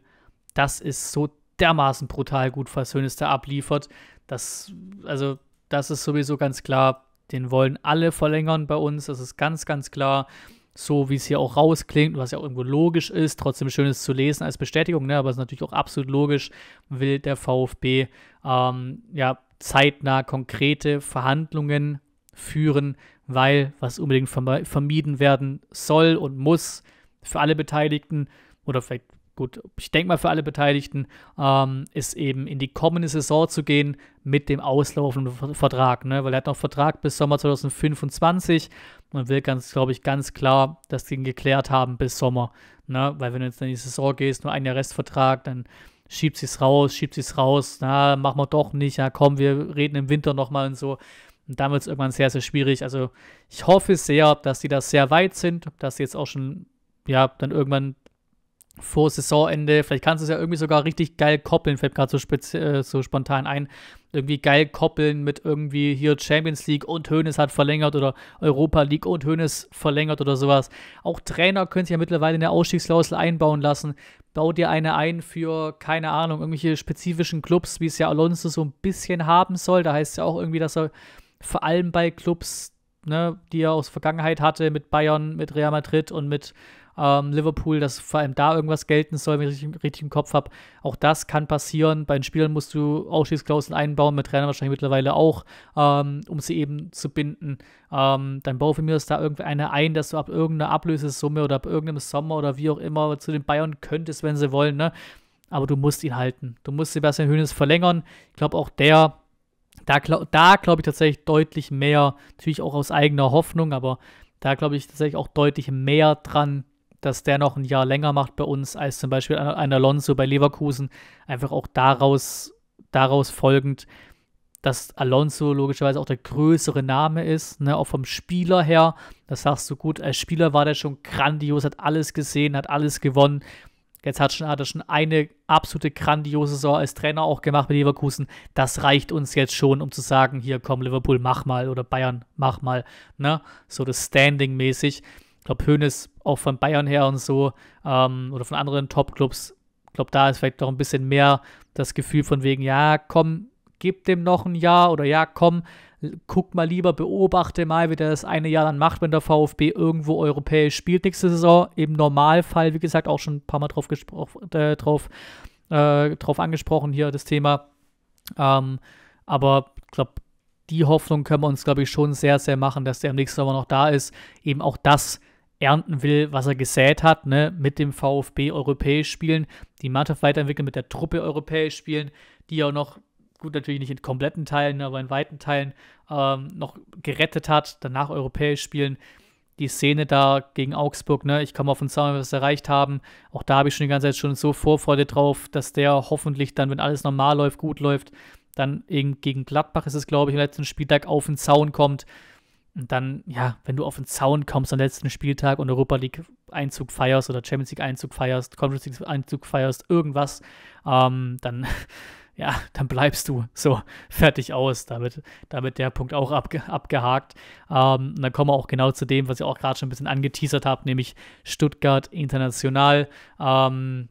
Das ist so dermaßen brutal gut, was Hönes da abliefert. Das, also, das ist sowieso ganz klar. Den wollen alle verlängern bei uns. Das ist ganz, ganz klar. So wie es hier auch rausklingt, was ja auch irgendwo logisch ist, trotzdem schön ist zu lesen als Bestätigung, ne? aber es ist natürlich auch absolut logisch, will der VfB ähm, ja, zeitnah konkrete Verhandlungen führen weil, was unbedingt vermieden werden soll und muss für alle Beteiligten oder vielleicht gut, ich denke mal für alle Beteiligten, ähm, ist eben in die kommende Saison zu gehen mit dem auslaufenden Vertrag, ne? weil er hat noch Vertrag bis Sommer 2025 und will ganz, glaube ich, ganz klar das Ding geklärt haben bis Sommer, ne? weil wenn du jetzt in die Saison gehst, nur ein Jahr Restvertrag, dann schiebt sie es raus, schiebt sie es raus, na, machen wir doch nicht, ja komm, wir reden im Winter nochmal und so. Und dann wird es irgendwann sehr, sehr schwierig. Also ich hoffe sehr, dass die da sehr weit sind, dass sie jetzt auch schon, ja, dann irgendwann vor Saisonende, vielleicht kannst du es ja irgendwie sogar richtig geil koppeln, fällt gerade so, äh, so, spontan ein, irgendwie geil koppeln mit irgendwie hier Champions League und Hoeneß hat verlängert oder Europa League und Hoeneß verlängert oder sowas. Auch Trainer können sich ja mittlerweile eine Ausstiegsklausel einbauen lassen. Bau dir eine ein für, keine Ahnung, irgendwelche spezifischen Clubs, wie es ja Alonso so ein bisschen haben soll. Da heißt es ja auch irgendwie, dass er vor allem bei Clubs, ne, die er aus Vergangenheit hatte, mit Bayern, mit Real Madrid und mit ähm, Liverpool, dass vor allem da irgendwas gelten soll, wenn ich richtig, im Kopf habe. Auch das kann passieren. Bei den Spielern musst du Ausschließklauseln einbauen, mit Trainern wahrscheinlich mittlerweile auch, ähm, um sie eben zu binden. Ähm, dann baue für mir das da irgendwie eine ein, dass du ab irgendeiner Ablösesumme oder ab irgendeinem Sommer oder wie auch immer zu den Bayern könntest, wenn sie wollen. Ne? Aber du musst ihn halten. Du musst Sebastian Hönes verlängern. Ich glaube, auch der da, da glaube ich tatsächlich deutlich mehr, natürlich auch aus eigener Hoffnung, aber da glaube ich tatsächlich auch deutlich mehr dran, dass der noch ein Jahr länger macht bei uns, als zum Beispiel ein Alonso bei Leverkusen. Einfach auch daraus, daraus folgend, dass Alonso logischerweise auch der größere Name ist, ne, auch vom Spieler her. Das sagst du gut, als Spieler war der schon grandios, hat alles gesehen, hat alles gewonnen. Jetzt hat schon, hat er schon eine absolute grandiose Saison als Trainer auch gemacht mit Leverkusen. Das reicht uns jetzt schon, um zu sagen, hier komm Liverpool, mach mal oder Bayern, mach mal. Ne? So das Standing mäßig. Ich glaube, Hönes auch von Bayern her und so ähm, oder von anderen Top-Clubs. Ich glaube, da ist vielleicht noch ein bisschen mehr das Gefühl von wegen, ja, komm, gib dem noch ein Jahr oder ja, komm, guck mal lieber, beobachte mal, wie der das eine Jahr dann macht, wenn der VfB irgendwo europäisch spielt nächste Saison. Im Normalfall, wie gesagt, auch schon ein paar Mal drauf, äh, drauf, äh, drauf angesprochen hier das Thema. Ähm, aber ich glaube, die Hoffnung können wir uns, glaube ich, schon sehr, sehr machen, dass der im nächsten Sommer noch da ist. Eben auch das ernten will, was er gesät hat, ne? mit dem VfB europäisch spielen, die Mannschaft weiterentwickeln, mit der Truppe europäisch spielen, die ja noch gut, natürlich nicht in kompletten Teilen, aber in weiten Teilen ähm, noch gerettet hat, danach europäisch spielen. Die Szene da gegen Augsburg, ne, ich kann mal von sagen, was erreicht haben. Auch da habe ich schon die ganze Zeit schon so Vorfreude drauf, dass der hoffentlich dann, wenn alles normal läuft, gut läuft, dann eben gegen Gladbach ist es, glaube ich, am letzten Spieltag auf den Zaun kommt. Und dann, ja, wenn du auf den Zaun kommst am letzten Spieltag und Europa League Einzug feierst oder Champions League Einzug feierst, Conference League Einzug feierst, irgendwas, ähm, dann *laughs* ja, *laughs* dann bleibst du so fertig aus. Damit, damit der Punkt auch abge abgehakt. Ähm, und dann kommen wir auch genau zu dem, was ich auch gerade schon ein bisschen angeteasert habe, nämlich Stuttgart international. Ähm,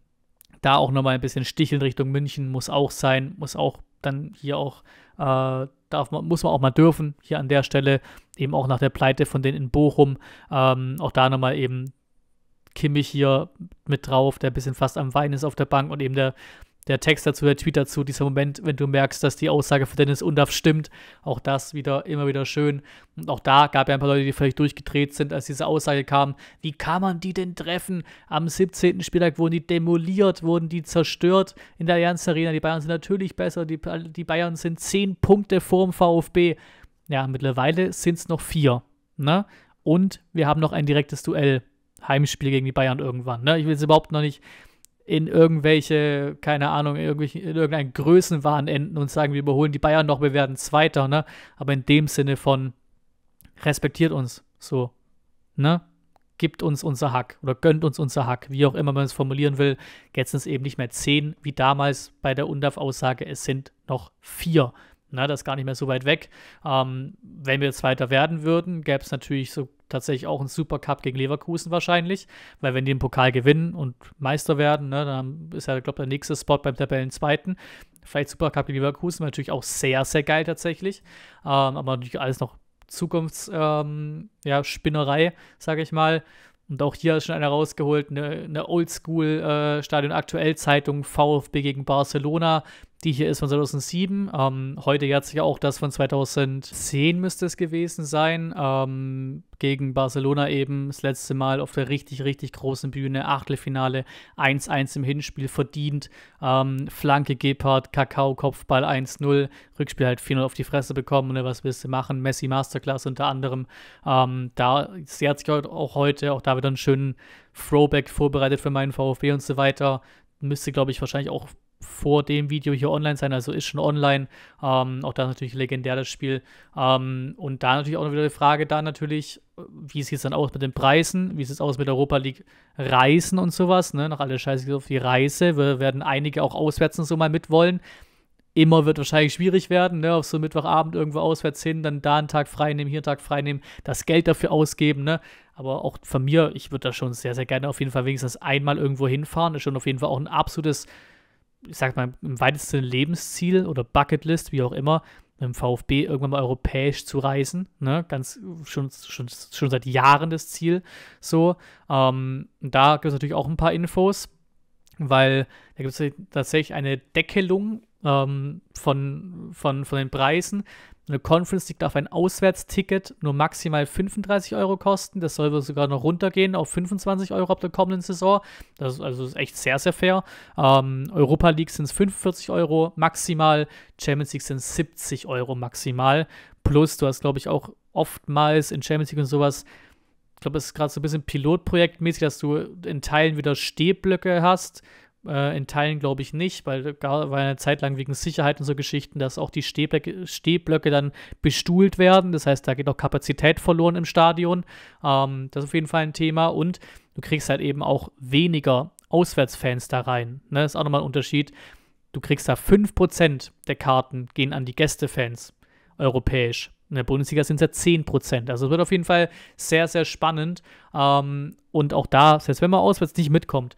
da auch nochmal ein bisschen sticheln Richtung München muss auch sein, muss auch dann hier auch, äh, darf man, muss man auch mal dürfen, hier an der Stelle, eben auch nach der Pleite von denen in Bochum, ähm, auch da nochmal eben Kimmich hier mit drauf, der ein bisschen fast am Wein ist auf der Bank und eben der der Text dazu, der Tweet dazu, dieser Moment, wenn du merkst, dass die Aussage von Dennis Undaff stimmt, auch das wieder immer wieder schön. Und auch da gab es ja ein paar Leute, die vielleicht durchgedreht sind, als diese Aussage kam. Wie kann man die denn treffen? Am 17. Spieltag wurden die demoliert, wurden die zerstört in der Allianz Arena. Die Bayern sind natürlich besser, die, die Bayern sind 10 Punkte vorm VfB. Ja, mittlerweile sind es noch 4. Ne? Und wir haben noch ein direktes Duell. Heimspiel gegen die Bayern irgendwann. Ne? Ich will es überhaupt noch nicht in irgendwelche, keine Ahnung, in, irgendwelche, in irgendeinen Größenwahn enden und sagen, wir überholen die Bayern noch, wir werden Zweiter, ne? Aber in dem Sinne von respektiert uns, so, ne? Gibt uns unser Hack oder gönnt uns unser Hack, wie auch immer man es formulieren will. Jetzt sind es eben nicht mehr zehn, wie damals bei der UNDAF-Aussage, es sind noch vier. Ne, das ist gar nicht mehr so weit weg. Ähm, wenn wir jetzt weiter werden würden, gäbe es natürlich so tatsächlich auch einen Supercup gegen Leverkusen wahrscheinlich, weil wenn die den Pokal gewinnen und Meister werden, ne, dann ist ja, glaube ich, der nächste Spot beim Tabellenzweiten. Vielleicht Supercup gegen Leverkusen, wäre natürlich auch sehr, sehr geil tatsächlich. Ähm, aber natürlich alles noch Zukunftsspinnerei, ähm, ja, sage ich mal. Und auch hier ist schon einer rausgeholt, eine, eine Oldschool-Stadion-Aktuell-Zeitung, äh, VfB gegen Barcelona, die hier ist von 2007. Ähm, heute gab sich auch das von 2010 müsste es gewesen sein. Ähm, gegen Barcelona eben das letzte Mal auf der richtig, richtig großen Bühne. Achtelfinale 1-1 im Hinspiel verdient. Ähm, Flanke Gepard, Kakao, Kopfball 1-0. Rückspiel halt 4-0 auf die Fresse bekommen. Ne? Was willst du machen? Messi Masterclass unter anderem. Ähm, da sie hat sich halt auch heute, auch da wieder einen schönen Throwback vorbereitet für meinen VfB und so weiter müsste, glaube ich, wahrscheinlich auch vor dem Video hier online sein, also ist schon online. Ähm, auch da natürlich legendär das Spiel. Ähm, und da natürlich auch wieder die Frage, da natürlich, wie sieht es dann aus mit den Preisen? Wie sieht es aus mit Europa League Reisen und sowas? Ne? Nach alle Scheiße auf die Reise. Wir werden einige auch auswärts und so mal mitwollen. Immer wird wahrscheinlich schwierig werden, ne? auf so Mittwochabend irgendwo auswärts hin, dann da einen Tag frei nehmen, hier einen Tag frei nehmen, das Geld dafür ausgeben. Ne? Aber auch von mir, ich würde da schon sehr, sehr gerne auf jeden Fall wenigstens einmal irgendwo hinfahren. Ist schon auf jeden Fall auch ein absolutes ich sag mal, im weitesten Lebensziel oder Bucketlist, wie auch immer, mit dem VfB irgendwann mal europäisch zu reisen. Ne? Ganz schon, schon, schon seit Jahren das Ziel. So, ähm, da gibt es natürlich auch ein paar Infos, weil da gibt es tatsächlich eine Deckelung ähm, von, von, von den Preisen. Eine Conference League darf ein Auswärtsticket nur maximal 35 Euro kosten. Das soll sogar noch runtergehen auf 25 Euro ab der kommenden Saison. Das ist also echt sehr, sehr fair. Ähm, Europa League sind es 45 Euro maximal. Champions League sind es 70 Euro maximal. Plus, du hast, glaube ich, auch oftmals in Champions League und sowas ich glaube, es ist gerade so ein bisschen pilotprojektmäßig, dass du in Teilen wieder Stehblöcke hast, äh, in Teilen glaube ich nicht, weil da war eine Zeit lang wegen Sicherheit und so Geschichten, dass auch die Stehblöcke, Stehblöcke dann bestuhlt werden. Das heißt, da geht auch Kapazität verloren im Stadion. Ähm, das ist auf jeden Fall ein Thema. Und du kriegst halt eben auch weniger Auswärtsfans da rein. Ne? Das ist auch nochmal ein Unterschied. Du kriegst da 5% der Karten gehen an die Gästefans europäisch. In der Bundesliga sind es ja 10%. Also es wird auf jeden Fall sehr, sehr spannend. Ähm, und auch da, selbst wenn man auswärts nicht mitkommt,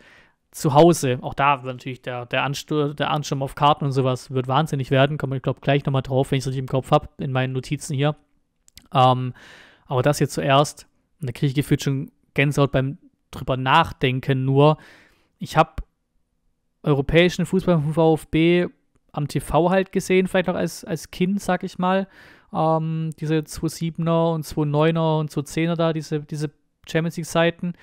zu Hause. Auch da wird natürlich der, der, Anstur, der Ansturm auf Karten und sowas wird wahnsinnig werden. Kommen wir, glaube gleich nochmal drauf, wenn ich es richtig im Kopf habe, in meinen Notizen hier. Ähm, aber das hier zuerst, und da kriege ich gefühlt schon Gänsehaut beim drüber nachdenken nur. Ich habe europäischen Fußball vom VfB am TV halt gesehen, vielleicht noch als, als Kind, sag ich mal. Ähm, diese 2.7er und 2.9er und 2.10er da, diese, diese Champions League-Seiten.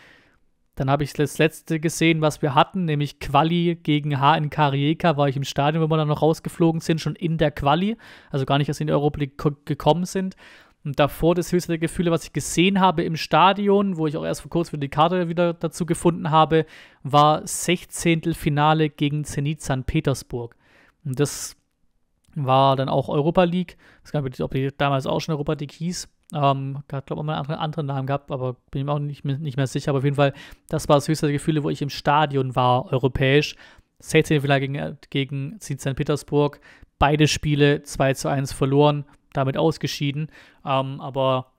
Dann habe ich das letzte gesehen, was wir hatten, nämlich Quali gegen HNK Rijeka, war ich im Stadion, wenn wir dann noch rausgeflogen sind, schon in der Quali, also gar nicht, erst in die Europa League gekommen sind. Und davor das höchste Gefühl, was ich gesehen habe im Stadion, wo ich auch erst vor kurzem die Karte wieder dazu gefunden habe, war 16. Finale gegen Zenit St. Petersburg. Und das war dann auch Europa League. Ich weiß gar nicht, ob die damals auch schon Europa League hieß. Ähm, hat, glaube ich, mal einen anderen, Namen gehabt, aber bin mir auch nicht, nicht mehr sicher. Aber auf jeden Fall, das war das höchste Gefühl, wo ich im Stadion war, europäisch. 16 Finale gegen, äh, gegen St. Petersburg. Beide Spiele 2 zu 1 verloren, damit ausgeschieden. Ähm, aber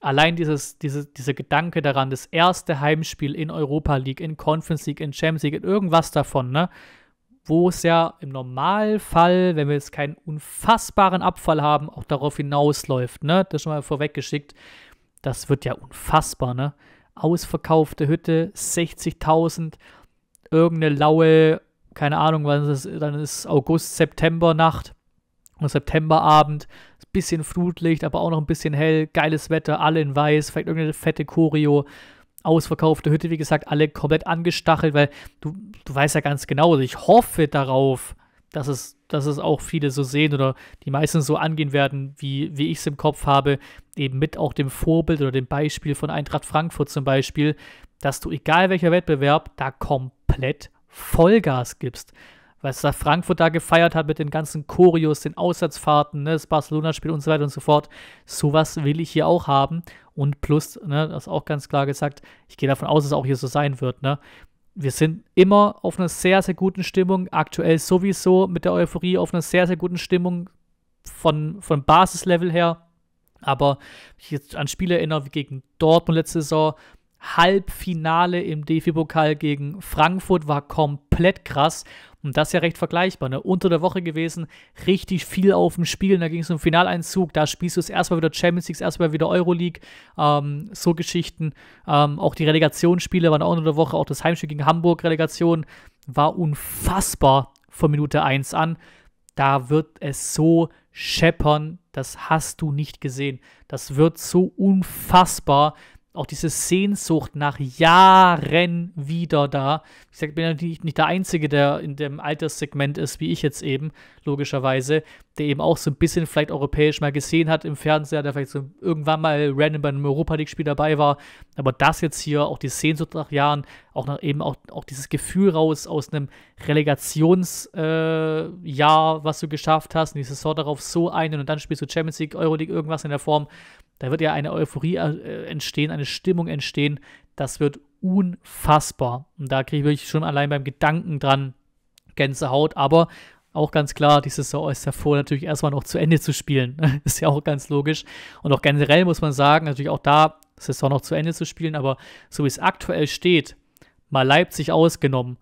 allein dieses, diese, dieser Gedanke daran, das erste Heimspiel in Europa League, in Conference League, in Champions League, in irgendwas davon, ne? wo es ja im Normalfall, wenn wir jetzt keinen unfassbaren Abfall haben, auch darauf hinausläuft. Ne? Das schon mal vorweggeschickt. Das wird ja unfassbar. Ne? Ausverkaufte Hütte, 60.000, irgendeine laue, keine Ahnung, wann es ist, dann ist August, September Nacht und Septemberabend. Bisschen Flutlicht, aber auch noch ein bisschen hell, geiles Wetter, alle in weiß, vielleicht irgendeine fette Choreo ausverkaufte Hütte, wie gesagt, alle komplett angestachelt, weil du, du weißt ja ganz genau, also ich hoffe darauf, dass es, dass es auch viele so sehen oder die meisten so angehen werden, wie, wie ich es im Kopf habe, eben mit auch dem Vorbild oder dem Beispiel von Eintracht Frankfurt zum Beispiel, dass du, egal welcher Wettbewerb, da komplett Vollgas gibst was da Frankfurt da gefeiert hat mit den ganzen Choreos, den Auswärtsfahrten, ne, das Barcelona-Spiel und so weiter und so fort. Sowas will ich hier auch haben. Und plus, ne, das ist auch ganz klar gesagt, ich gehe davon aus, dass es auch hier so sein wird. Ne? Wir sind immer auf einer sehr, sehr guten Stimmung, aktuell sowieso mit der Euphorie auf einer sehr, sehr guten Stimmung von, von Basislevel her. Aber ich jetzt an Spiele erinnere wie gegen Dortmund letzte Saison, Halbfinale im DFB-Pokal gegen Frankfurt war komplett krass. Und das ist ja recht vergleichbar. Ne? Unter der Woche gewesen, richtig viel auf dem Spiel. Und da ging es um Finaleinzug. Da spielst du es erstmal wieder Champions League, erstmal wieder Euroleague. Ähm, so Geschichten. Ähm, auch die Relegationsspiele waren auch unter der Woche. Auch das Heimspiel gegen Hamburg, Relegation, war unfassbar von Minute 1 an. Da wird es so scheppern. Das hast du nicht gesehen. Das wird so unfassbar auch diese Sehnsucht nach Jahren wieder da. Ich sage, bin natürlich nicht der Einzige, der in dem Alterssegment ist, wie ich jetzt eben, logischerweise, der eben auch so ein bisschen vielleicht europäisch mal gesehen hat im Fernseher, der vielleicht so irgendwann mal random bei einem Europa League-Spiel dabei war. Aber das jetzt hier, auch die Sehnsucht nach Jahren, auch nach eben auch, auch dieses Gefühl raus aus einem Relegationsjahr, äh, was du geschafft hast, und die Saison darauf so einen und dann spielst du Champions League, Euroleague, irgendwas in der Form da wird ja eine Euphorie äh, entstehen, eine Stimmung entstehen. Das wird unfassbar. Und da kriege ich wirklich schon allein beim Gedanken dran Gänsehaut. Aber auch ganz klar, die Saison ist davor natürlich erstmal noch zu Ende zu spielen. *laughs* ist ja auch ganz logisch. Und auch generell muss man sagen, natürlich auch da Saison noch zu Ende zu spielen. Aber so wie es aktuell steht, mal Leipzig ausgenommen,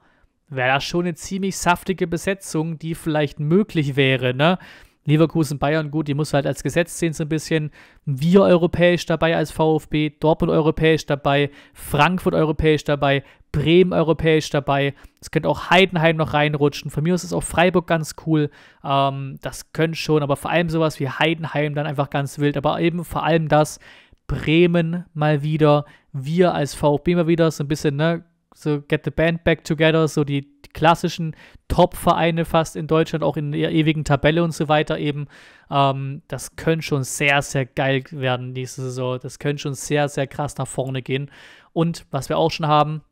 wäre das schon eine ziemlich saftige Besetzung, die vielleicht möglich wäre. Ne? Leverkusen, Bayern, gut, die musst du halt als Gesetz sehen, so ein bisschen. Wir europäisch dabei als VfB, Dortmund europäisch dabei, Frankfurt europäisch dabei, Bremen europäisch dabei. Es könnte auch Heidenheim noch reinrutschen. Von mir aus ist auch Freiburg ganz cool. Ähm, das könnte schon, aber vor allem sowas wie Heidenheim dann einfach ganz wild. Aber eben vor allem das Bremen mal wieder, wir als VfB mal wieder so ein bisschen, ne? so Get the Band Back Together, so die, klassischen Top-Vereine fast in Deutschland, auch in der ewigen Tabelle und so weiter eben. Ähm, das könnte schon sehr, sehr geil werden diese Saison. Das könnte schon sehr, sehr krass nach vorne gehen. Und was wir auch schon haben,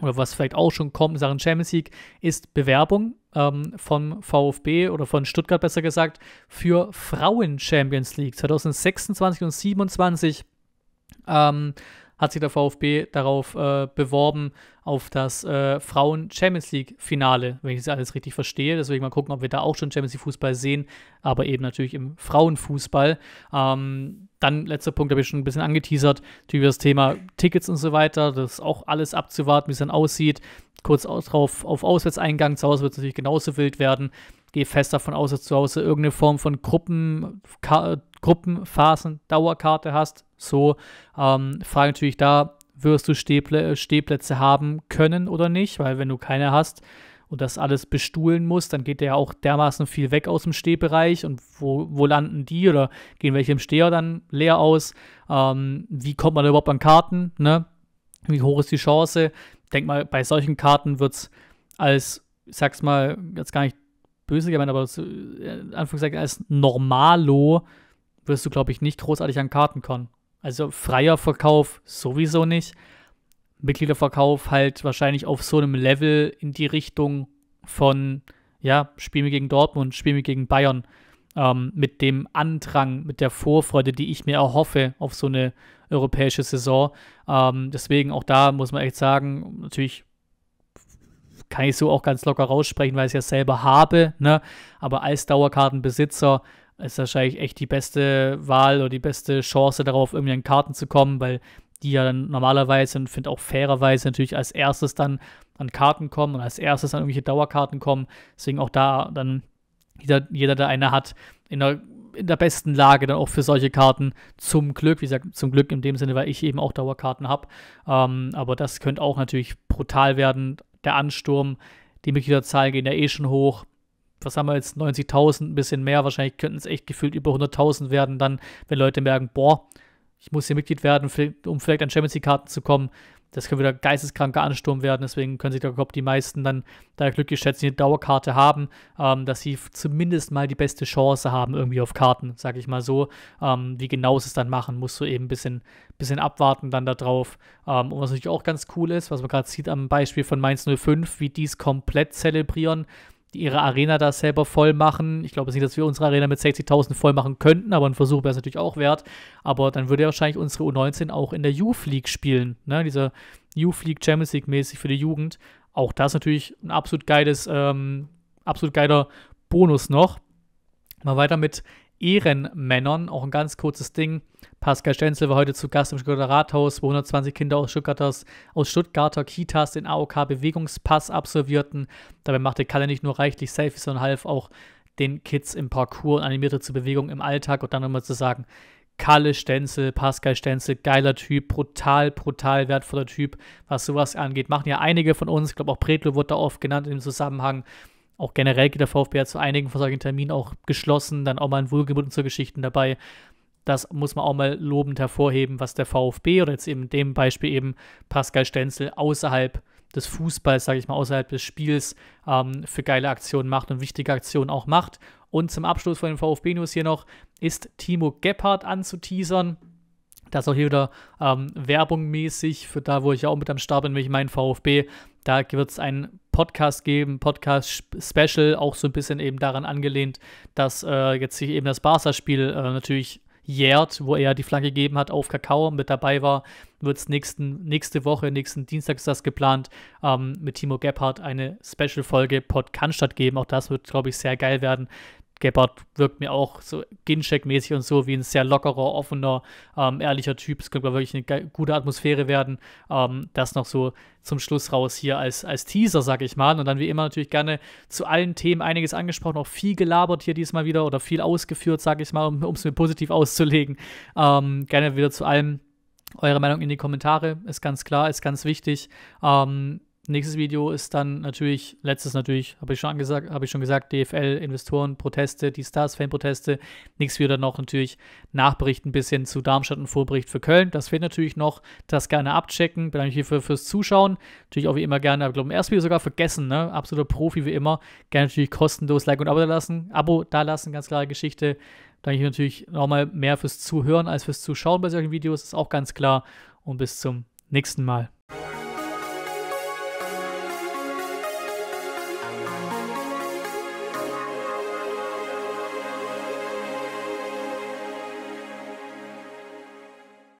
oder was vielleicht auch schon kommt in Sachen Champions League, ist Bewerbung ähm, vom VfB oder von Stuttgart besser gesagt für Frauen Champions League 2026 und 2027. Ähm, hat sich der VfB darauf äh, beworben, auf das äh, Frauen-Champions League-Finale, wenn ich das alles richtig verstehe. Deswegen mal gucken, ob wir da auch schon Champions League-Fußball sehen, aber eben natürlich im Frauenfußball. Ähm, dann, letzter Punkt, habe ich schon ein bisschen angeteasert, über das Thema Tickets und so weiter. Das ist auch alles abzuwarten, wie es dann aussieht. Kurz drauf auf Auswärtseingang. Zu Hause wird es natürlich genauso wild werden gehe fest davon aus, dass du zu Hause irgendeine Form von Gruppen, Gruppenphasen, Dauerkarte hast. So, ähm, Frage natürlich da, wirst du Stehplä äh, Stehplätze haben können oder nicht? Weil wenn du keine hast und das alles bestuhlen musst, dann geht ja auch dermaßen viel weg aus dem Stehbereich. Und wo, wo landen die oder gehen welche im Steher dann leer aus? Ähm, wie kommt man überhaupt an Karten? Ne? Wie hoch ist die Chance? Denk mal, bei solchen Karten wird es als, ich sag's mal, jetzt gar nicht böse gemeint, aber so, in Anführungszeichen als Normalo wirst du, glaube ich, nicht großartig an Karten kommen. Also freier Verkauf sowieso nicht. Mitgliederverkauf halt wahrscheinlich auf so einem Level in die Richtung von, ja, Spiel mir gegen Dortmund, Spiel mir gegen Bayern. Ähm, mit dem Andrang, mit der Vorfreude, die ich mir erhoffe auf so eine europäische Saison. Ähm, deswegen auch da muss man echt sagen, natürlich kann ich so auch ganz locker raussprechen, weil ich es ja selber habe. Ne? Aber als Dauerkartenbesitzer ist wahrscheinlich echt die beste Wahl oder die beste Chance darauf, irgendwie an Karten zu kommen, weil die ja dann normalerweise und finde auch fairerweise natürlich als erstes dann an Karten kommen und als erstes an irgendwelche Dauerkarten kommen. Deswegen auch da dann jeder, jeder der eine hat, in der, in der besten Lage dann auch für solche Karten zum Glück. Wie gesagt, zum Glück in dem Sinne, weil ich eben auch Dauerkarten habe. Ähm, aber das könnte auch natürlich brutal werden, der Ansturm. Die Mitgliederzahlen gehen ja eh schon hoch. Was haben wir jetzt? 90.000, ein bisschen mehr. Wahrscheinlich könnten es echt gefühlt über 100.000 werden, dann, wenn Leute merken, boah, ich muss hier Mitglied werden, um vielleicht an Champions League-Karten zu kommen das kann wieder geisteskranker Ansturm werden. Deswegen können sich da glaube die meisten dann da glücklich schätzen, die eine Dauerkarte haben, ähm, dass sie zumindest mal die beste Chance haben irgendwie auf Karten, sage ich mal so. Ähm, wie genau sie es dann machen, musst du eben ein bisschen, bisschen abwarten dann da drauf. Ähm, und was natürlich auch ganz cool ist, was man gerade sieht am Beispiel von Mainz 05, wie die es komplett zelebrieren, die ihre Arena da selber voll machen. Ich glaube jetzt nicht, dass wir unsere Arena mit 60.000 voll machen könnten, aber ein Versuch wäre es natürlich auch wert. Aber dann würde ja wahrscheinlich unsere U19 auch in der Youth League spielen, ne? dieser Youth League Champions League mäßig für die Jugend. Auch das natürlich ein absolut geiles, ähm, absolut geiler Bonus noch. Mal weiter mit Ehrenmännern. Auch ein ganz kurzes Ding. Pascal Stenzel war heute zu Gast im Stuttgarter Rathaus, wo 120 Kinder aus, Stuttgarters, aus Stuttgarter Kitas den AOK-Bewegungspass absolvierten. Dabei machte Kalle nicht nur reichlich Selfies, sondern half auch den Kids im Parcours und animierte zur Bewegung im Alltag. Und dann nochmal zu sagen, Kalle Stenzel, Pascal Stenzel, geiler Typ, brutal, brutal wertvoller Typ, was sowas angeht. Machen ja einige von uns, ich glaube auch Pretlo wurde da oft genannt in dem Zusammenhang. Auch generell geht der VfB ja zu einigen von Terminen auch geschlossen, dann auch mal ein Wohlgemut und Geschichten dabei. Das muss man auch mal lobend hervorheben, was der VfB oder jetzt eben in dem Beispiel eben Pascal Stenzel außerhalb des Fußballs, sage ich mal, außerhalb des Spiels ähm, für geile Aktionen macht und wichtige Aktionen auch macht. Und zum Abschluss von den VfB-News hier noch ist Timo Gebhardt anzuteasern. Das ist auch hier wieder ähm, werbungmäßig für da, wo ich ja auch mit am Start bin, nämlich mein VfB. Da wird es einen Podcast geben, Podcast-Special, auch so ein bisschen eben daran angelehnt, dass äh, jetzt sich eben das Barca-Spiel äh, natürlich jährt, wo er die Flagge gegeben hat auf Kakao, mit dabei war, wird es nächste Woche, nächsten Dienstag ist das geplant, ähm, mit Timo Gebhardt eine Special-Folge Pod geben. Auch das wird, glaube ich, sehr geil werden. Gebhardt wirkt mir auch so Gincheck-mäßig und so wie ein sehr lockerer, offener, ähm, ehrlicher Typ. Es könnte wirklich eine gute Atmosphäre werden. Ähm, das noch so zum Schluss raus hier als, als Teaser, sag ich mal. Und dann wie immer natürlich gerne zu allen Themen einiges angesprochen, auch viel gelabert hier diesmal wieder oder viel ausgeführt, sag ich mal, um es mir positiv auszulegen. Ähm, gerne wieder zu allem eure Meinung in die Kommentare, ist ganz klar, ist ganz wichtig. Ähm, Nächstes Video ist dann natürlich, letztes natürlich, habe ich schon angesagt, habe ich schon gesagt, DFL-Investoren-Proteste, die Stars-Fan-Proteste. Nächstes Video dann noch natürlich Nachbericht ein bisschen zu Darmstadt und Vorbericht für Köln. Das fehlt natürlich noch. Das gerne abchecken. Bedanke mich hierfür fürs Zuschauen. Natürlich auch wie immer gerne, ich glaube, im ersten Video sogar vergessen, ne? Absoluter Profi wie immer. Gerne natürlich kostenlos Like und Abo da lassen. Abo da lassen, ganz klare Geschichte. Danke ich natürlich nochmal mehr fürs Zuhören als fürs Zuschauen bei solchen Videos, ist auch ganz klar. Und bis zum nächsten Mal.